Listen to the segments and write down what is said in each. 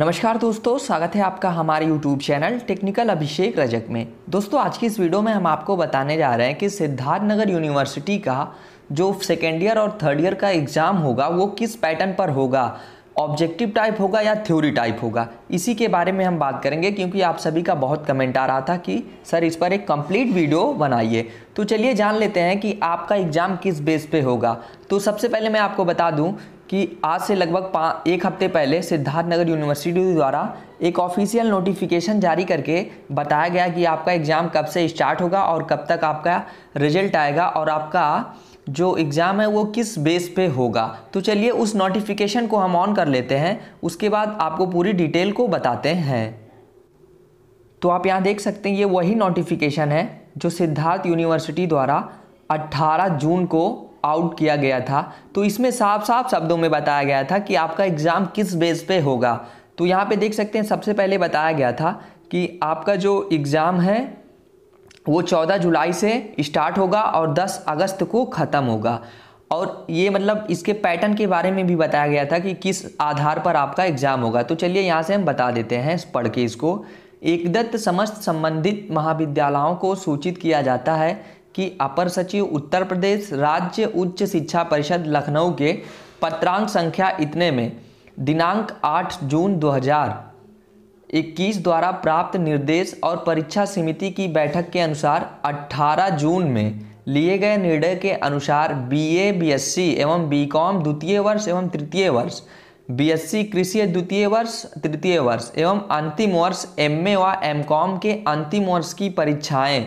नमस्कार दोस्तों स्वागत है आपका हमारे YouTube channel technical Abhishek Rajak में दोस्तों आज की इस वीडियो में हम आपको बताने जा रहे हैं कि सिद्धार्थ नगर यूनिवर्सिटी का जो सेकेंड ईयर और थर्ड ईयर का एग्ज़ाम होगा वो किस पैटर्न पर होगा ऑब्जेक्टिव टाइप होगा या थ्योरी टाइप होगा इसी के बारे में हम बात करेंगे क्योंकि आप सभी का बहुत कमेंट आ रहा था कि सर इस पर एक कंप्लीट वीडियो बनाइए तो चलिए जान लेते हैं कि आपका एग्ज़ाम किस बेस पे होगा तो सबसे पहले मैं आपको बता दूं कि आज से लगभग पाँच एक हफ्ते पहले सिद्धार्थ नगर यूनिवर्सिटी द्वारा एक ऑफिशियल नोटिफिकेशन जारी करके बताया गया कि आपका एग्ज़ाम कब से स्टार्ट होगा और कब तक आपका रिजल्ट आएगा और आपका जो एग्ज़ाम है वो किस बेस पे होगा तो चलिए उस नोटिफिकेशन को हम ऑन कर लेते हैं उसके बाद आपको पूरी डिटेल को बताते हैं तो आप यहाँ देख सकते हैं ये वही नोटिफिकेशन है जो सिद्धार्थ यूनिवर्सिटी द्वारा 18 जून को आउट किया गया था तो इसमें साफ साफ शब्दों में बताया गया था कि आपका एग्ज़ाम किस बेस पे होगा तो यहाँ पे देख सकते हैं सबसे पहले बताया गया था कि आपका जो एग्ज़ाम है वो 14 जुलाई से स्टार्ट होगा और 10 अगस्त को ख़त्म होगा और ये मतलब इसके पैटर्न के बारे में भी बताया गया था कि किस आधार पर आपका एग्ज़ाम होगा तो चलिए यहाँ से हम बता देते हैं पढ़ के इसको एकदत्त समस्त संबंधित महाविद्यालयों को सूचित किया जाता है कि अपर सचिव उत्तर प्रदेश राज्य उच्च शिक्षा परिषद लखनऊ के पत्रांक संख्या इतने में दिनांक 8 जून 2021 द्वारा प्राप्त निर्देश और परीक्षा समिति की बैठक के अनुसार 18 जून में लिए गए निर्णय के अनुसार बीए, बीएससी एवं बीकॉम द्वितीय वर्ष एवं तृतीय वर्ष बीएससी कृषि द्वितीय वर्ष तृतीय वर्ष एवं अंतिम वर्ष एमए व एमकॉम के अंतिम वर्ष की परीक्षाएं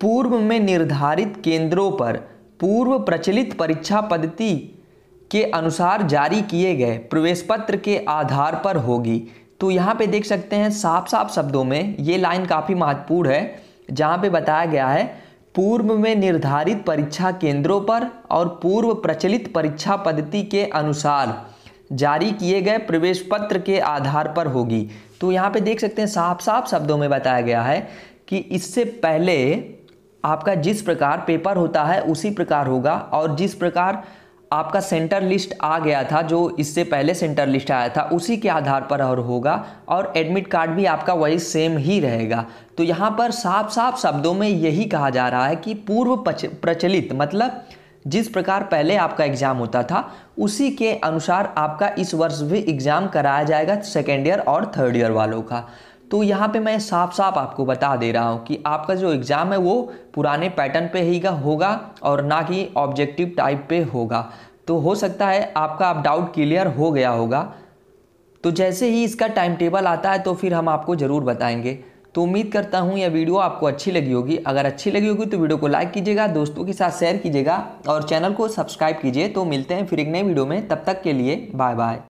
पूर्व में निर्धारित केंद्रों पर पूर्व प्रचलित परीक्षा पद्धति के अनुसार जारी किए गए प्रवेश पत्र के आधार पर होगी तो यहाँ पे देख सकते हैं साफ साफ शब्दों में ये लाइन काफ़ी महत्वपूर्ण है जहाँ पे बताया गया है पूर्व में निर्धारित परीक्षा केंद्रों पर और पूर्व प्रचलित परीक्षा पद्धति के अनुसार जारी किए गए प्रवेश पत्र के आधार पर होगी तो यहाँ पे देख सकते हैं साफ साफ शब्दों में बताया गया है कि इससे पहले आपका जिस प्रकार पेपर होता है उसी प्रकार होगा और जिस प्रकार आपका सेंटर लिस्ट आ गया था जो इससे पहले सेंटर लिस्ट आया था उसी के आधार पर और होगा और एडमिट कार्ड भी आपका वही सेम ही रहेगा तो यहाँ पर साफ साफ शब्दों में यही कहा जा रहा है कि पूर्व प्रचलित मतलब जिस प्रकार पहले आपका एग्ज़ाम होता था उसी के अनुसार आपका इस वर्ष भी एग्ज़ाम कराया जाएगा सेकेंड ईयर और थर्ड ईयर वालों का तो यहाँ पे मैं साफ साफ आपको बता दे रहा हूँ कि आपका जो एग्ज़ाम है वो पुराने पैटर्न पे ही का होगा और ना कि ऑब्जेक्टिव टाइप पे होगा तो हो सकता है आपका अब डाउट क्लियर हो गया होगा तो जैसे ही इसका टाइम टेबल आता है तो फिर हम आपको ज़रूर बताएंगे तो उम्मीद करता हूँ यह वीडियो आपको अच्छी लगी होगी अगर अच्छी लगी होगी तो वीडियो को लाइक कीजिएगा दोस्तों के साथ शेयर कीजिएगा और चैनल को सब्सक्राइब कीजिए तो मिलते हैं फिर एक नए वीडियो में तब तक के लिए बाय बाय